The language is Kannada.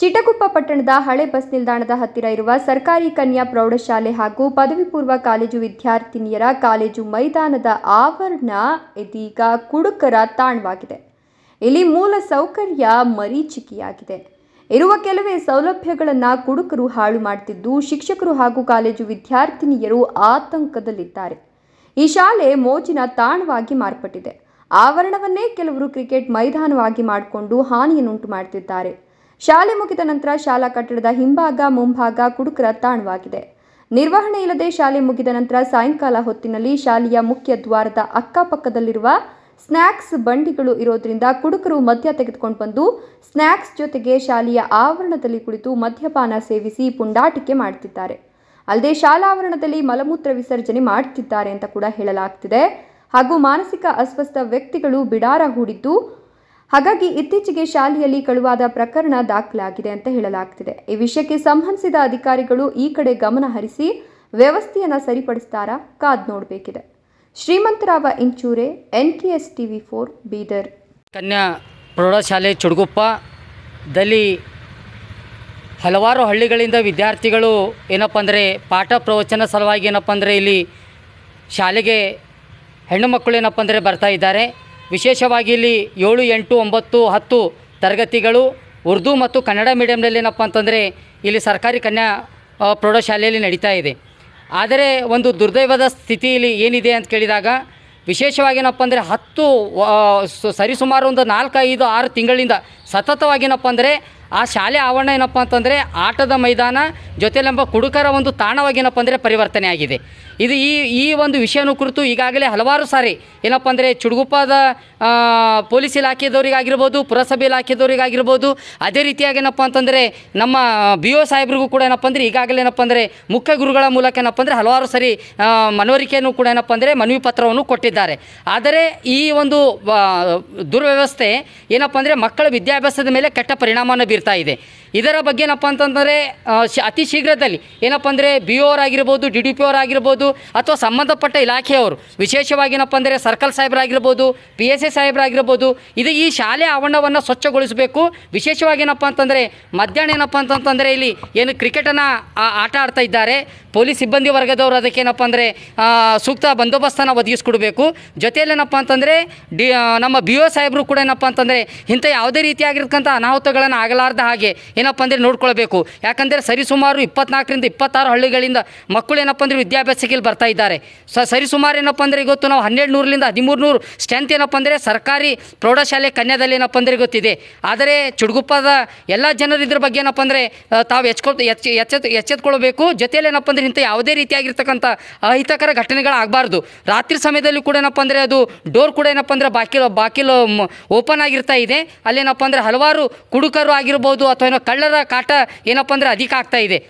ಚಿಟಕುಪ್ಪ ಪಟ್ಟಣದ ಹಳೆ ಬಸ್ ನಿಲ್ದಾಣದ ಹತ್ತಿರ ಇರುವ ಸರ್ಕಾರಿ ಕನ್ಯಾ ಪ್ರೌಢಶಾಲೆ ಹಾಗೂ ಪದವಿ ಪೂರ್ವ ಕಾಲೇಜು ವಿದ್ಯಾರ್ಥಿನಿಯರ ಕಾಲೇಜು ಮೈದಾನದ ಆವರಣ ಇದೀಗ ಕುಡುಕರ ತಾಣವಾಗಿದೆ ಇಲ್ಲಿ ಮೂಲ ಸೌಕರ್ಯ ಮರೀಚಿಕೆಯಾಗಿದೆ ಇರುವ ಕೆಲವೇ ಸೌಲಭ್ಯಗಳನ್ನು ಕುಡುಕರು ಹಾಳು ಮಾಡುತ್ತಿದ್ದು ಶಿಕ್ಷಕರು ಹಾಗೂ ಕಾಲೇಜು ವಿದ್ಯಾರ್ಥಿನಿಯರು ಆತಂಕದಲ್ಲಿದ್ದಾರೆ ಈ ಶಾಲೆ ಮೋಜಿನ ತಾಣವಾಗಿ ಮಾರ್ಪಟ್ಟಿದೆ ಆವರಣವನ್ನೇ ಕೆಲವರು ಕ್ರಿಕೆಟ್ ಮೈದಾನವಾಗಿ ಮಾಡಿಕೊಂಡು ಹಾನಿಯನ್ನುಂಟು ಮಾಡುತ್ತಿದ್ದಾರೆ ಶಾಲೆ ಮುಗಿದ ನಂತರ ಶಾಲಾ ಕಟ್ಟಡದ ಹಿಂಭಾಗ ಮುಂಭಾಗ ಕುಡುಕರ ತಾಣವಾಗಿದೆ ನಿರ್ವಹಣೆ ಇಲ್ಲದೆ ಶಾಲೆ ಮುಗಿದ ನಂತರ ಸಾಯಂಕಾಲ ಹೊತ್ತಿನಲ್ಲಿ ಶಾಲೆಯ ಮುಖ್ಯ ದ್ವಾರದ ಅಕ್ಕಪಕ್ಕದಲ್ಲಿರುವ ಸ್ನ್ಯಾಕ್ಸ್ ಬಂಡಿಗಳು ಇರೋದ್ರಿಂದ ಕುಡುಕರು ಮದ್ಯ ತೆಗೆದುಕೊಂಡು ಬಂದು ಸ್ನ್ಯಾಕ್ಸ್ ಜೊತೆಗೆ ಶಾಲೆಯ ಆವರಣದಲ್ಲಿ ಕುಳಿತು ಮದ್ಯಪಾನ ಸೇವಿಸಿ ಪುಂಡಾಟಿಕೆ ಮಾಡುತ್ತಿದ್ದಾರೆ ಅಲ್ಲದೆ ಶಾಲಾ ಆವರಣದಲ್ಲಿ ಮಲಮೂತ್ರ ವಿಸರ್ಜನೆ ಮಾಡುತ್ತಿದ್ದಾರೆ ಅಂತ ಕೂಡ ಹೇಳಲಾಗ್ತಿದೆ ಹಾಗೂ ಮಾನಸಿಕ ಅಸ್ವಸ್ಥ ವ್ಯಕ್ತಿಗಳು ಬಿಡಾರ ಹೂಡಿದ್ದು ಹಾಗಾಗಿ ಇತ್ತೀಚೆಗೆ ಶಾಲೆಯಲ್ಲಿ ಕಳುವಾದ ಪ್ರಕರಣ ದಾಖಲಾಗಿದೆ ಅಂತ ಹೇಳಲಾಗ್ತಿದೆ ಈ ವಿಷಯಕ್ಕೆ ಸಂಬಂಧಿಸಿದ ಅಧಿಕಾರಿಗಳು ಈ ಕಡೆ ಗಮನ ಹರಿಸಿ ವ್ಯವಸ್ಥೆಯನ್ನು ಸರಿಪಡಿಸ್ತಾರ ಕಾದ್ ನೋಡಬೇಕಿದೆ Shrimantarao Inchure N K S T V four Bidar ಕನ್ಯಾ ಪ್ರೌಢಶಾಲೆ ಚುಡುಗುಪ್ಪ ದಲ್ಲಿ ಹಲವಾರು ಹಳ್ಳಿಗಳಿಂದ ವಿದ್ಯಾರ್ಥಿಗಳು ಏನಪ್ಪ ಅಂದರೆ ಪಾಠ ಪ್ರವಚನ ಸಲುವಾಗಿ ಏನಪ್ಪ ಅಂದರೆ ಇಲ್ಲಿ ಶಾಲೆಗೆ ಹೆಣ್ಣು ಮಕ್ಕಳು ಏನಪ್ಪ ಅಂದರೆ ಬರ್ತಾ ಇದ್ದಾರೆ ವಿಶೇಷವಾಗಿ ಇಲ್ಲಿ ಏಳು ಎಂಟು ಒಂಬತ್ತು ಹತ್ತು ತರಗತಿಗಳು ಉರ್ದು ಮತ್ತು ಕನ್ನಡ ಮೀಡಿಯಮ್ನಲ್ಲಿ ಏನಪ್ಪ ಅಂತಂದರೆ ಇಲ್ಲಿ ಸರ್ಕಾರಿ ಕನ್ಯಾ ಪ್ರೌಢಶಾಲೆಯಲ್ಲಿ ನಡೀತಾ ಇದೆ ಆದರೆ ಒಂದು ದುರ್ದೈವದ ಸ್ಥಿತಿಯಲ್ಲಿ ಏನಿದೆ ಅಂತ ಕೇಳಿದಾಗ ವಿಶೇಷವಾಗಿ ಏನಪ್ಪ ಅಂದರೆ ಹತ್ತು ಸರಿಸುಮಾರು ಒಂದು ನಾಲ್ಕೈದು ಆರು ತಿಂಗಳಿಂದ ಸತತವಾಗಿ ಏನಪ್ಪ ಅಂದರೆ ಆ ಶಾಲೆ ಆವರಣ ಏನಪ್ಪ ಅಂತಂದರೆ ಆಟದ ಮೈದಾನ ಜೊತೆಲೆಂಬ ಕುಡುಕರ ಒಂದು ತಾಣವಾಗಿ ಏನಪ್ಪ ಅಂದರೆ ಪರಿವರ್ತನೆ ಆಗಿದೆ ಇದು ಈ ಈ ಒಂದು ವಿಷಯನೂ ಕುರಿತು ಈಗಾಗಲೇ ಹಲವಾರು ಸಾರಿ ಏನಪ್ಪ ಅಂದರೆ ಚುಡುಗುಪ್ಪದ ಪೊಲೀಸ್ ಇಲಾಖೆದವರಿಗಾಗಿರ್ಬೋದು ಪುರಸಭೆ ಇಲಾಖೆದವರಿಗಾಗಿರ್ಬೋದು ಅದೇ ರೀತಿಯಾಗಿ ಏನಪ್ಪ ಅಂತಂದರೆ ನಮ್ಮ ಬಿ ಒ ಸಾಹೇಬ್ರಿಗೂ ಕೂಡ ಏನಪ್ಪ ಅಂದರೆ ಈಗಾಗಲೇ ಏನಪ್ಪ ಅಂದರೆ ಮುಖ್ಯ ಗುರುಗಳ ಮೂಲಕ ಏನಪ್ಪ ಅಂದರೆ ಹಲವಾರು ಸಾರಿ ಮನವರಿಕೆಯನ್ನು ಕೂಡ ಏನಪ್ಪ ಅಂದರೆ ಮನವಿ ಪತ್ರವನ್ನು ಕೊಟ್ಟಿದ್ದಾರೆ ಆದರೆ ಈ ಒಂದು ದುರ್ವ್ಯವಸ್ಥೆ ಏನಪ್ಪ ಅಂದರೆ ಮಕ್ಕಳ ವಿದ್ಯಾಭ್ಯಾಸದ ಮೇಲೆ ಕೆಟ್ಟ ಪರಿಣಾಮವನ್ನು ಇರ್ತಾ ಇದೆ ಇದರ ಬಗ್ಗೆ ಏನಪ್ಪ ಅಂತಂದರೆ ಅತಿ ಶೀಘ್ರದಲ್ಲಿ ಏನಪ್ಪ ಅಂದರೆ ಬಿ ಓ ಆಗಿರ್ಬೋದು ಡಿ ಡಿ ಪಿ ಆಗಿರ್ಬೋದು ಅಥವಾ ಸಂಬಂಧಪಟ್ಟ ಇಲಾಖೆಯವರು ವಿಶೇಷವಾಗಿ ಏನಪ್ಪ ಅಂದರೆ ಸರ್ಕಲ್ ಸಾಹೇಬರಾಗಿರ್ಬೋದು ಪಿ ಎಸ್ ಎ ಸಾಹೇಬರಾಗಿರ್ಬೋದು ಇದು ಈ ಶಾಲೆ ಆವರಣವನ್ನು ಸ್ವಚ್ಛಗೊಳಿಸಬೇಕು ವಿಶೇಷವಾಗಿ ಏನಪ್ಪ ಅಂತಂದರೆ ಮಧ್ಯಾಹ್ನ ಏನಪ್ಪ ಅಂತಂತಂದರೆ ಇಲ್ಲಿ ಏನು ಕ್ರಿಕೆಟನ್ನು ಆಟ ಆಡ್ತಾ ಇದ್ದಾರೆ ಪೊಲೀಸ್ ಸಿಬ್ಬಂದಿ ವರ್ಗದವರು ಅದಕ್ಕೆ ಏನಪ್ಪ ಅಂದರೆ ಸೂಕ್ತ ಬಂದೋಬಸ್ತನ್ನು ಒದಗಿಸ್ಕೊಡ್ಬೇಕು ಜೊತೆಯಲ್ಲಿ ಏನಪ್ಪ ಅಂತಂದರೆ ಡಿ ನಮ್ಮ ಬಿ ಓ ಸಾಹೇಬರು ಕೂಡ ಏನಪ್ಪ ಅಂತಂದರೆ ಇಂಥ ಯಾವುದೇ ರೀತಿಯಾಗಿರ್ತಕ್ಕಂಥ ಅನಾಹುತಗಳನ್ನು ಆಗಲಾರ್ದ ಹಾಗೆ ಏನಪ್ಪ ಅಂದರೆ ನೋಡ್ಕೊಳ್ಬೇಕು ಯಾಕಂದರೆ ಸರಿಸುಮಾರು ಇಪ್ಪತ್ನಾಲ್ಕರಿಂದ ಇಪ್ಪತ್ತಾರು ಹಳ್ಳಿಗಳಿಂದ ಮಕ್ಕಳು ಏನಪ್ಪ ಅಂದರೆ ವಿದ್ಯಾಭ್ಯಾಸಕ್ಕೆ ಇಲ್ಲಿ ಬರ್ತಾ ಇದ್ದಾರೆ ಸೊ ಸರಿಸುಮಾರು ಏನಪ್ಪ ಅಂದರೆ ಇವತ್ತು ನಾವು ಹನ್ನೆರಡು ನೂರರಿಂದ ಹದಿಮೂರು ನೂರು ಸ್ಟ್ರೆಂತ್ ಏನಪ್ಪ ಅಂದರೆ ಸರ್ಕಾರಿ ಪ್ರೌಢಶಾಲೆ ಕನ್ಯಾದಲ್ಲಿ ಏನಪ್ಪ ಅಂದರೆ ಗೊತ್ತಿದೆ ಆದರೆ ಚುಡುಗುಪ್ಪದ ಎಲ್ಲ ಜನರು ಇದ್ರ ಬಗ್ಗೆ ಏನಪ್ಪ ಅಂದರೆ ತಾವು ಎಚ್ಕೊ ಎಚ್ ಎಚ್ಚೆತ್ ಎಚ್ಚೆತ್ಕೊಳ್ಬೇಕು ಜೊತೆಯಲ್ಲಿ ಏನಪ್ಪ ಅಂದರೆ ಇಂಥ ಯಾವುದೇ ರೀತಿಯಾಗಿರ್ತಕ್ಕಂಥ ಅಹಿತಕರ ಘಟನೆಗಳಾಗಬಾರ್ದು ರಾತ್ರಿ ಸಮಯದಲ್ಲಿ ಕೂಡ ಏನಪ್ಪ ಅಂದರೆ ಅದು ಡೋರ್ ಕೂಡ ಏನಪ್ಪ ಅಂದರೆ ಬಾಕಿಲು ಬಾಕಿಲು ಓಪನ್ ಆಗಿರ್ತಾ ಇದೆ ಅಲ್ಲೇನಪ್ಪ ಅಂದರೆ ಹಲವಾರು ಕುಡುಕರು ಆಗಿರ್ಬೋದು ಅಥವಾ ಏನೋ ಕಳ್ಳರ ಕಾಟ ಏನಪ್ಪ ಅಂದರೆ ಅಧಿಕ ಆಗ್ತಾ ಇದೆ